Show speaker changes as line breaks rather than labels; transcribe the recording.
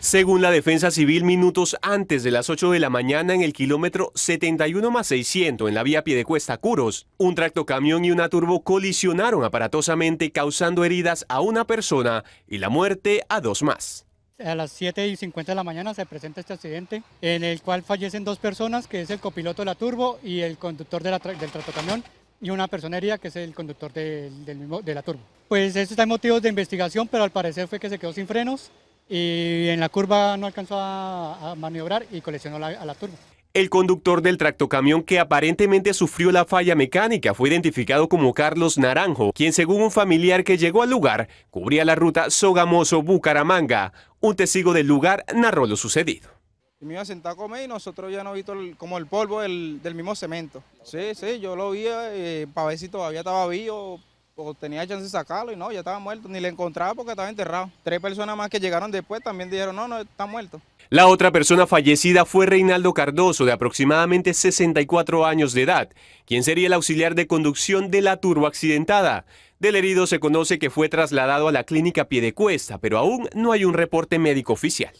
Según la Defensa Civil, minutos antes de las 8 de la mañana en el kilómetro 71 más 600 en la vía Piedecuesta Curos, un tractocamión y una turbo colisionaron aparatosamente causando heridas a una persona y la muerte a dos más.
A las 7 y 50 de la mañana se presenta este accidente en el cual fallecen dos personas, que es el copiloto de la turbo y el conductor del tractocamión, y una persona herida que es el conductor de, del mismo, de la turbo. Pues eso está en motivos de investigación, pero al parecer fue que se quedó sin frenos y en la curva no alcanzó a, maniobrar y coleccionó a la turba.
El conductor del tractocamión que aparentemente sufrió la falla mecánica fue identificado como Carlos Naranjo, quien según un familiar que llegó al lugar, cubría la ruta Sogamoso-Bucaramanga. Un testigo del lugar narró lo sucedido.
me iba a sentar a comer y nosotros ya no visto como el polvo del, mismo cemento. Sí, sí, yo lo vi eh, para ver si todavía estaba vivo, pues, tenía chance de sacarlo y no, ya estaba muerto, ni le encontraba porque estaba enterrado. Tres personas más que llegaron después también dijeron, no, no, está muerto.
La otra persona fallecida fue Reinaldo Cardoso, de aproximadamente 64 años de edad, quien sería el auxiliar de conducción de la turbo accidentada. Del herido se conoce que fue trasladado a la clínica cuesta, pero aún no hay un reporte médico oficial.